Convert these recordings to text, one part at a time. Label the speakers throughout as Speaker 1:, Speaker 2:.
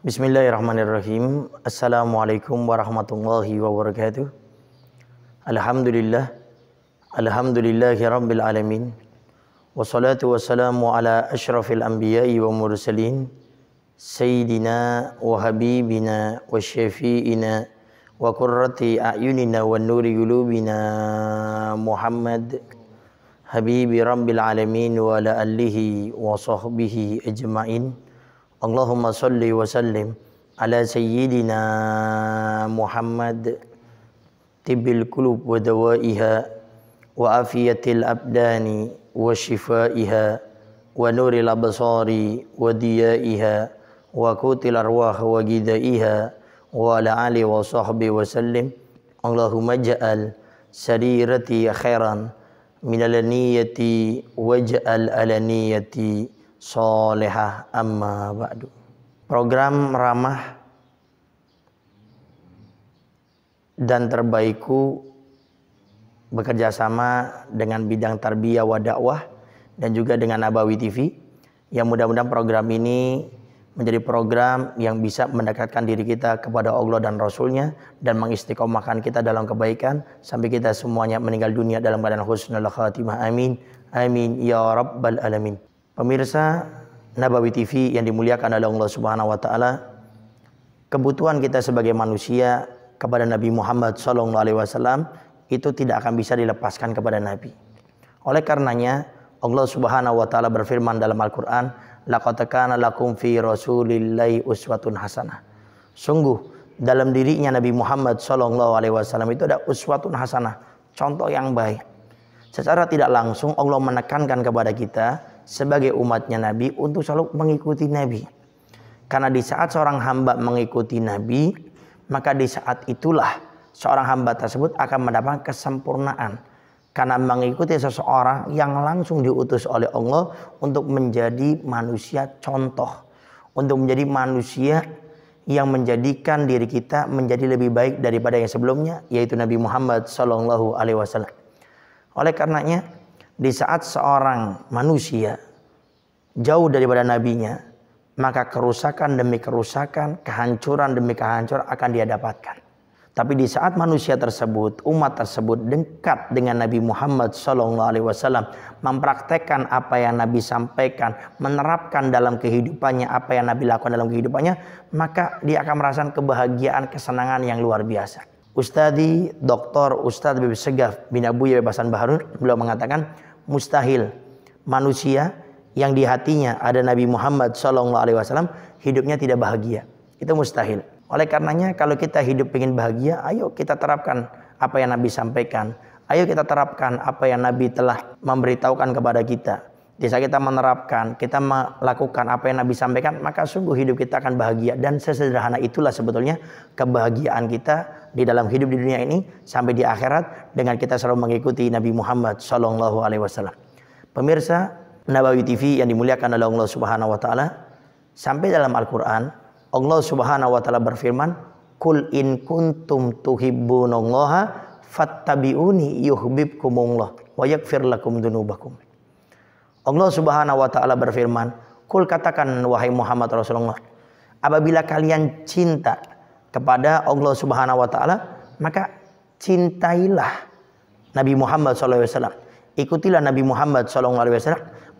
Speaker 1: Bismillahirrahmanirrahim. Assalamualaikum warahmatullahi wabarakatuh. Alhamdulillah. Alhamdulillahi rabbil alamin. Wassalatu wassalamu ala ashrafil anbiya'i wa mursalin. Sayyidina wa habibina wa syafi'ina wa kurrati a'yunina wa nuri gulubina Muhammad habibi rabbil alamin wa ala alihi wa sahbihi ajma'in. اللهم صل وسلم على سيدنا محمد طب القلوب ودوائها وعافية الأبدان وشفائها ونور الأبصار وديائها وقوت الأرواح وجدائها وعلى آله وصحبه وسلم اللهم اجعل سريرتي خيرا من النية واجعل الانيه solehah amma ba'du. Program ramah dan terbaikku bekerja sama dengan bidang tarbiyah wa dakwah dan juga dengan Abawi TV yang mudah-mudahan program ini menjadi program yang bisa mendekatkan diri kita kepada Allah dan Rasulnya dan mengistiqomahkan kita dalam kebaikan sampai kita semuanya meninggal dunia dalam keadaan khusnul khatimah amin amin ya rabbal alamin Pemirsa Nabawi TV yang dimuliakan oleh Allah Subhanahu wa taala, kebutuhan kita sebagai manusia kepada Nabi Muhammad SAW alaihi wasallam itu tidak akan bisa dilepaskan kepada Nabi. Oleh karenanya Allah Subhanahu wa taala berfirman dalam Al-Qur'an, "Laqad kana lakum fi rasulillahi uswatun hasanah." Sungguh dalam dirinya Nabi Muhammad SAW alaihi wasallam itu ada uswatun hasanah, contoh yang baik. Secara tidak langsung Allah menekankan kepada kita sebagai umatnya Nabi untuk selalu mengikuti Nabi. Karena di saat seorang hamba mengikuti Nabi, maka di saat itulah seorang hamba tersebut akan mendapat kesempurnaan. Karena mengikuti seseorang yang langsung diutus oleh Allah untuk menjadi manusia contoh. Untuk menjadi manusia yang menjadikan diri kita menjadi lebih baik daripada yang sebelumnya yaitu Nabi Muhammad SAW. Oleh karenanya di saat seorang manusia jauh daripada nabinya, maka kerusakan demi kerusakan, kehancuran demi kehancuran akan dia dapatkan. Tapi di saat manusia tersebut, umat tersebut dekat dengan Nabi Muhammad SAW, mempraktekkan apa yang Nabi sampaikan, menerapkan dalam kehidupannya apa yang Nabi lakukan dalam kehidupannya, maka dia akan merasakan kebahagiaan, kesenangan yang luar biasa. Ustadi, Doktor Ustadz Bibi Segaf bin Abu Bebasan Baharun beliau mengatakan, mustahil manusia yang di hatinya ada Nabi Muhammad Shallallahu Alaihi Wasallam hidupnya tidak bahagia. Itu mustahil. Oleh karenanya kalau kita hidup ingin bahagia, ayo kita terapkan apa yang Nabi sampaikan. Ayo kita terapkan apa yang Nabi telah memberitahukan kepada kita. Jika kita menerapkan, kita melakukan apa yang Nabi sampaikan, maka sungguh hidup kita akan bahagia. Dan sesederhana itulah sebetulnya kebahagiaan kita di dalam hidup di dunia ini sampai di akhirat dengan kita selalu mengikuti Nabi Muhammad Shallallahu Alaihi Wasallam. Pemirsa Nabawi TV yang dimuliakan oleh Allah Subhanahu Wa Taala sampai dalam Al Quran Allah Subhanahu Wa Taala berfirman, Kul in kuntum tuhibbunallaha fattabi'uni yuhibbukumullah wa yakfir lakum dunubakum. Allah Subhanahu wa taala berfirman, "Kul katakan wahai Muhammad Rasulullah, apabila kalian cinta kepada Allah Subhanahu wa taala, maka cintailah Nabi Muhammad SAW. Ikutilah Nabi Muhammad SAW,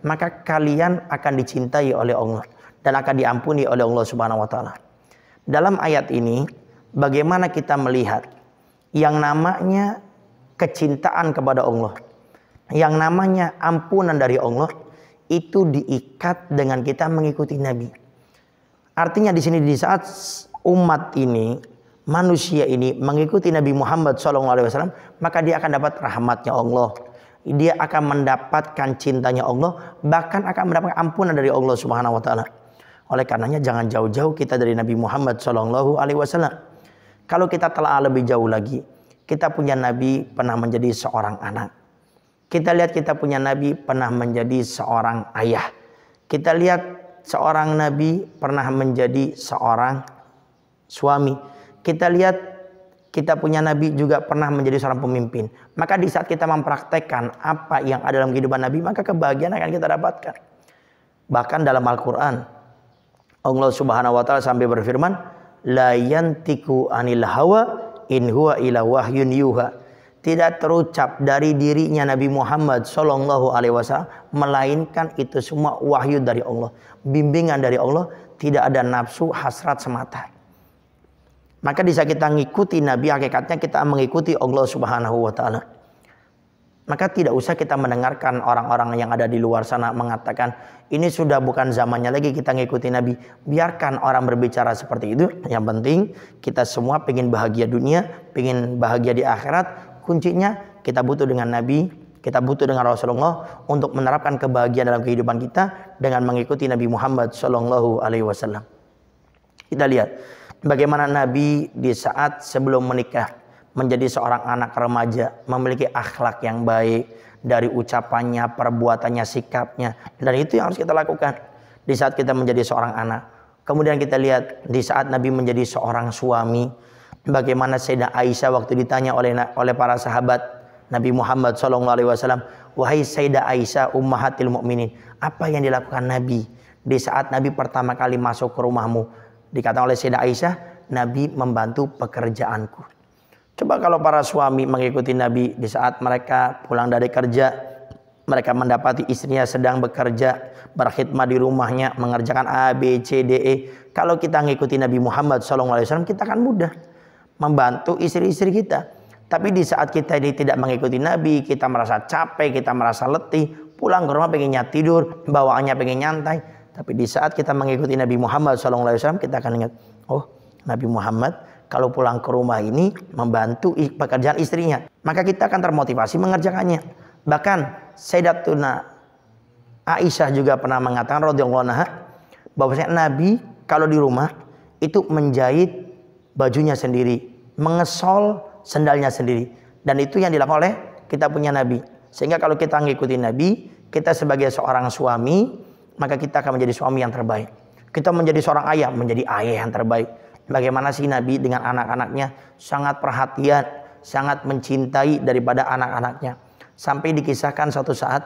Speaker 1: maka kalian akan dicintai oleh Allah dan akan diampuni oleh Allah Subhanahu wa taala. Dalam ayat ini bagaimana kita melihat yang namanya kecintaan kepada Allah, yang namanya ampunan dari Allah itu diikat dengan kita mengikuti Nabi. Artinya di sini di saat umat ini, manusia ini mengikuti Nabi Muhammad SAW, maka dia akan dapat rahmatnya Allah. Dia akan mendapatkan cintanya Allah, bahkan akan mendapatkan ampunan dari Allah Subhanahu wa taala. Oleh karenanya jangan jauh-jauh kita dari Nabi Muhammad SAW. alaihi wasallam. Kalau kita telah lebih jauh lagi, kita punya nabi pernah menjadi seorang anak. Kita lihat kita punya nabi pernah menjadi seorang ayah. Kita lihat seorang nabi pernah menjadi seorang suami. Kita lihat kita punya nabi juga pernah menjadi seorang pemimpin. Maka di saat kita mempraktekkan apa yang ada dalam kehidupan nabi, maka kebahagiaan akan kita dapatkan. Bahkan dalam Al-Qur'an Allah Subhanahu wa taala sampai berfirman, "La yantiku anil hawa in huwa ila wahyun yuha." Tidak terucap dari dirinya Nabi Muhammad sallallahu Alaihi Wasallam, melainkan itu semua wahyu dari Allah, bimbingan dari Allah, tidak ada nafsu hasrat semata. Maka bisa kita mengikuti Nabi hakikatnya kita mengikuti Allah Subhanahu wa taala. Maka tidak usah kita mendengarkan orang-orang yang ada di luar sana mengatakan ini sudah bukan zamannya lagi kita mengikuti Nabi. Biarkan orang berbicara seperti itu. Yang penting kita semua pengen bahagia dunia, pengen bahagia di akhirat. Kuncinya kita butuh dengan Nabi, kita butuh dengan Rasulullah untuk menerapkan kebahagiaan dalam kehidupan kita dengan mengikuti Nabi Muhammad Shallallahu Alaihi Wasallam. Kita lihat bagaimana Nabi di saat sebelum menikah menjadi seorang anak remaja, memiliki akhlak yang baik dari ucapannya, perbuatannya, sikapnya. Dan itu yang harus kita lakukan di saat kita menjadi seorang anak. Kemudian kita lihat di saat Nabi menjadi seorang suami, bagaimana Sayyidah Aisyah waktu ditanya oleh oleh para sahabat Nabi Muhammad SAW, wahai Sayyidah Aisyah ummahatil mukminin, apa yang dilakukan Nabi di saat Nabi pertama kali masuk ke rumahmu? Dikatakan oleh Sayyidah Aisyah, Nabi membantu pekerjaanku. Coba kalau para suami mengikuti Nabi di saat mereka pulang dari kerja, mereka mendapati istrinya sedang bekerja, berkhidmat di rumahnya, mengerjakan A, B, C, D, E. Kalau kita mengikuti Nabi Muhammad SAW, kita akan mudah membantu istri-istri kita. Tapi di saat kita ini tidak mengikuti Nabi, kita merasa capek, kita merasa letih, pulang ke rumah pengennya tidur, bawaannya pengen nyantai. Tapi di saat kita mengikuti Nabi Muhammad SAW, kita akan ingat, oh Nabi Muhammad kalau pulang ke rumah ini membantu pekerjaan istrinya. Maka kita akan termotivasi mengerjakannya. Bahkan Sayyidatuna Aisyah juga pernah mengatakan radhiyallahu anha bahwasanya Nabi kalau di rumah itu menjahit bajunya sendiri, mengesol sendalnya sendiri dan itu yang dilakukan oleh kita punya Nabi. Sehingga kalau kita mengikuti Nabi, kita sebagai seorang suami maka kita akan menjadi suami yang terbaik. Kita menjadi seorang ayah, menjadi ayah yang terbaik. Bagaimana sih Nabi dengan anak-anaknya sangat perhatian, sangat mencintai daripada anak-anaknya. Sampai dikisahkan satu saat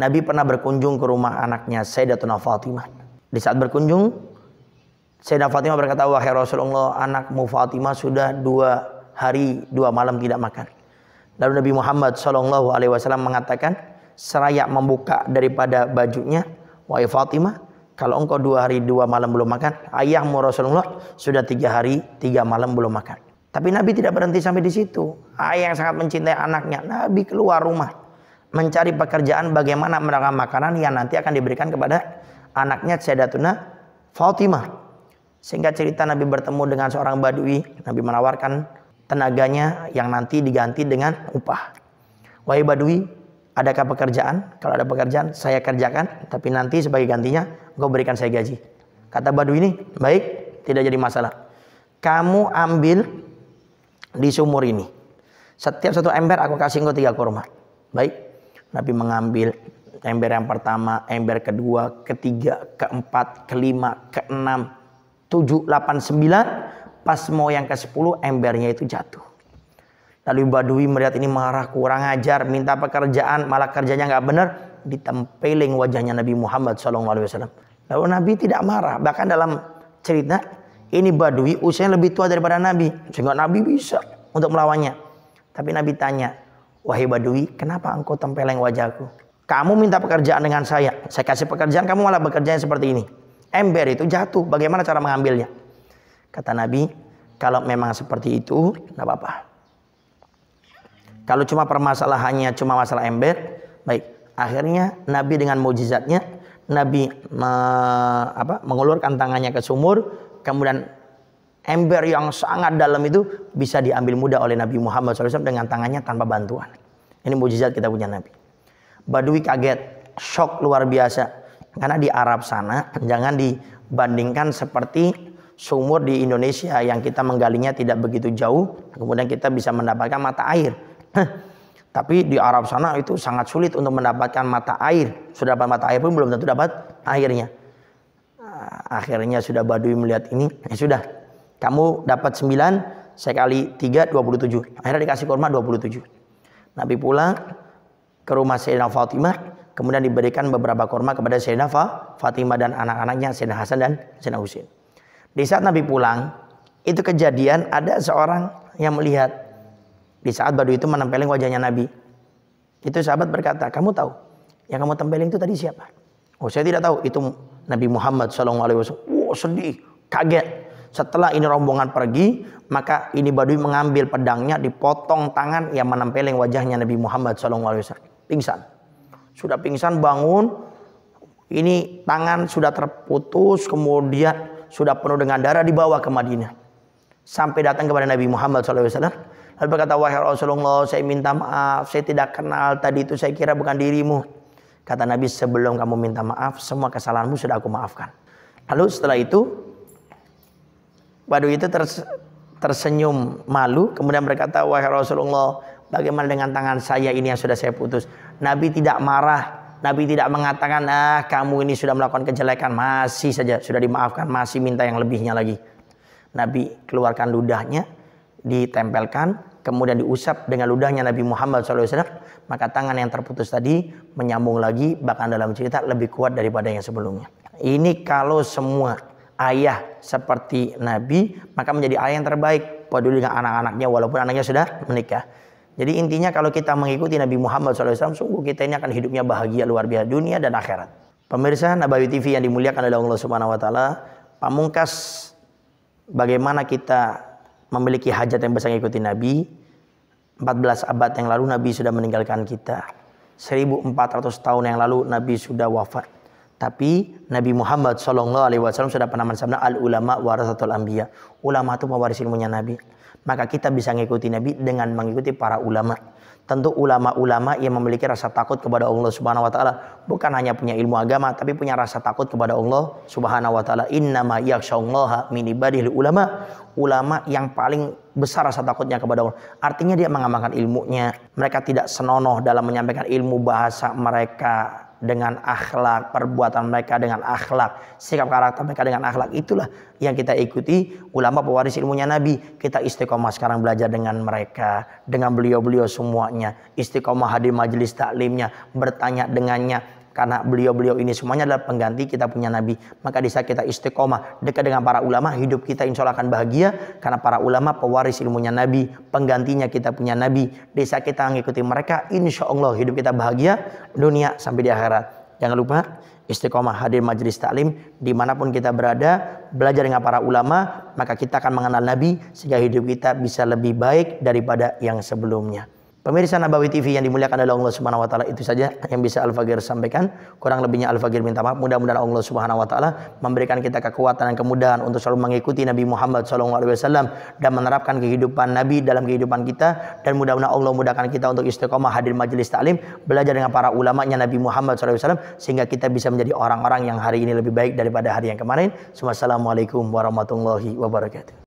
Speaker 1: Nabi pernah berkunjung ke rumah anaknya Sayyidatuna Fatimah. Di saat berkunjung, Sayyidatuna Fatimah berkata, Wahai Rasulullah, anakmu Fatimah sudah dua hari, dua malam tidak makan. Lalu Nabi Muhammad SAW mengatakan, seraya membuka daripada bajunya, Wahai Fatimah, kalau engkau dua hari dua malam belum makan, ayahmu Rasulullah sudah tiga hari tiga malam belum makan. Tapi Nabi tidak berhenti sampai di situ. Ayah yang sangat mencintai anaknya, Nabi keluar rumah mencari pekerjaan bagaimana mendapatkan makanan yang nanti akan diberikan kepada anaknya Sayyidatuna Fatimah. Sehingga cerita Nabi bertemu dengan seorang badui, Nabi menawarkan tenaganya yang nanti diganti dengan upah. Wahai badui, adakah pekerjaan? Kalau ada pekerjaan, saya kerjakan, tapi nanti sebagai gantinya engkau berikan saya gaji. Kata Badu ini, baik, tidak jadi masalah. Kamu ambil di sumur ini. Setiap satu ember aku kasih engkau tiga kurma. Baik. Nabi mengambil ember yang pertama, ember kedua, ketiga, keempat, kelima, keenam, tujuh, delapan, sembilan. Pas mau yang ke sepuluh, embernya itu jatuh. Lalu Badui melihat ini marah, kurang ajar, minta pekerjaan, malah kerjanya nggak benar, ditempeling wajahnya Nabi Muhammad SAW. Lalu Nabi tidak marah, bahkan dalam cerita ini Badui usianya lebih tua daripada Nabi, sehingga Nabi bisa untuk melawannya. Tapi Nabi tanya, wahai Badui, kenapa engkau tempeleng wajahku? Kamu minta pekerjaan dengan saya, saya kasih pekerjaan, kamu malah bekerjanya seperti ini. Ember itu jatuh, bagaimana cara mengambilnya? Kata Nabi, kalau memang seperti itu, tidak apa-apa kalau cuma permasalahannya cuma masalah ember, baik. Akhirnya Nabi dengan mujizatnya Nabi me, apa, mengulurkan tangannya ke sumur, kemudian ember yang sangat dalam itu bisa diambil mudah oleh Nabi Muhammad SAW dengan tangannya tanpa bantuan. Ini mujizat kita punya Nabi. Badui kaget, shock luar biasa. Karena di Arab sana, jangan dibandingkan seperti sumur di Indonesia yang kita menggalinya tidak begitu jauh, kemudian kita bisa mendapatkan mata air. Tapi di Arab sana itu sangat sulit untuk mendapatkan mata air. Sudah dapat mata air pun belum tentu dapat airnya. Ah, akhirnya sudah Badui melihat ini, ya sudah. Kamu dapat 9, saya kali 3, 27. Akhirnya dikasih kurma 27. Nabi pulang ke rumah Sayyidina Fatimah. Kemudian diberikan beberapa kurma kepada Sayyidina Fatimah dan anak-anaknya Sayyidina Hasan dan Sayyidina Husin. Di saat Nabi pulang, itu kejadian ada seorang yang melihat di saat badu itu menempeleng wajahnya Nabi. Itu sahabat berkata, kamu tahu yang kamu tempeleng itu tadi siapa? Oh saya tidak tahu, itu Nabi Muhammad SAW. oh, sedih, kaget. Setelah ini rombongan pergi, maka ini Badui mengambil pedangnya, dipotong tangan yang menempeleng wajahnya Nabi Muhammad SAW. Pingsan. Sudah pingsan bangun, ini tangan sudah terputus, kemudian sudah penuh dengan darah dibawa ke Madinah. Sampai datang kepada Nabi Muhammad SAW. Lalu berkata, wahai Rasulullah, saya minta maaf, saya tidak kenal, tadi itu saya kira bukan dirimu. Kata Nabi, sebelum kamu minta maaf, semua kesalahanmu sudah aku maafkan. Lalu setelah itu, waduh itu ters, tersenyum malu, kemudian berkata, wahai Rasulullah, bagaimana dengan tangan saya ini yang sudah saya putus? Nabi tidak marah, Nabi tidak mengatakan, ah kamu ini sudah melakukan kejelekan, masih saja sudah dimaafkan, masih minta yang lebihnya lagi. Nabi keluarkan ludahnya, ditempelkan, kemudian diusap dengan ludahnya Nabi Muhammad SAW, maka tangan yang terputus tadi menyambung lagi, bahkan dalam cerita lebih kuat daripada yang sebelumnya. Ini kalau semua ayah seperti Nabi, maka menjadi ayah yang terbaik, peduli dengan anak-anaknya, walaupun anaknya sudah menikah. Jadi intinya kalau kita mengikuti Nabi Muhammad SAW, sungguh kita ini akan hidupnya bahagia luar biasa dunia dan akhirat. Pemirsa Nabawi TV yang dimuliakan oleh Allah Subhanahu Wa Taala, pamungkas bagaimana kita memiliki hajat yang besar mengikuti Nabi. 14 abad yang lalu Nabi sudah meninggalkan kita. 1400 tahun yang lalu Nabi sudah wafat. Tapi Nabi Muhammad Shallallahu Alaihi Wasallam sudah pernah mensabda al ulama warasatul ambia. Ulama itu mewarisi ilmunya Nabi. Maka kita bisa mengikuti Nabi dengan mengikuti para ulama. Tentu ulama-ulama yang memiliki rasa takut kepada Allah Subhanahu wa taala bukan hanya punya ilmu agama tapi punya rasa takut kepada Allah Subhanahu wa taala. Innama yakhsyallaha min ibadil ulama. Ulama yang paling besar rasa takutnya kepada Allah. Artinya dia mengamalkan ilmunya. Mereka tidak senonoh dalam menyampaikan ilmu bahasa mereka dengan akhlak, perbuatan mereka dengan akhlak, sikap karakter mereka dengan akhlak. Itulah yang kita ikuti ulama pewaris ilmunya Nabi. Kita istiqomah sekarang belajar dengan mereka, dengan beliau-beliau semuanya. Istiqomah hadir majelis taklimnya, bertanya dengannya, karena beliau-beliau ini semuanya adalah pengganti kita punya nabi maka di saat kita istiqomah dekat dengan para ulama hidup kita insya Allah akan bahagia karena para ulama pewaris ilmunya nabi penggantinya kita punya nabi di saat kita mengikuti mereka insya Allah hidup kita bahagia dunia sampai di akhirat jangan lupa istiqomah hadir majelis taklim dimanapun kita berada belajar dengan para ulama maka kita akan mengenal Nabi sehingga hidup kita bisa lebih baik daripada yang sebelumnya Pemirsa Nabawi TV yang dimuliakan oleh Allah Subhanahu wa taala itu saja yang bisa Al-Fagir sampaikan. Kurang lebihnya Al-Fagir minta maaf. Mudah-mudahan Allah Subhanahu wa taala memberikan kita kekuatan dan kemudahan untuk selalu mengikuti Nabi Muhammad SAW dan menerapkan kehidupan Nabi dalam kehidupan kita dan mudah-mudahan Allah mudahkan kita untuk istiqomah hadir majelis taklim, belajar dengan para ulama-nya Nabi Muhammad SAW sehingga kita bisa menjadi orang-orang yang hari ini lebih baik daripada hari yang kemarin. Wassalamualaikum warahmatullahi wabarakatuh.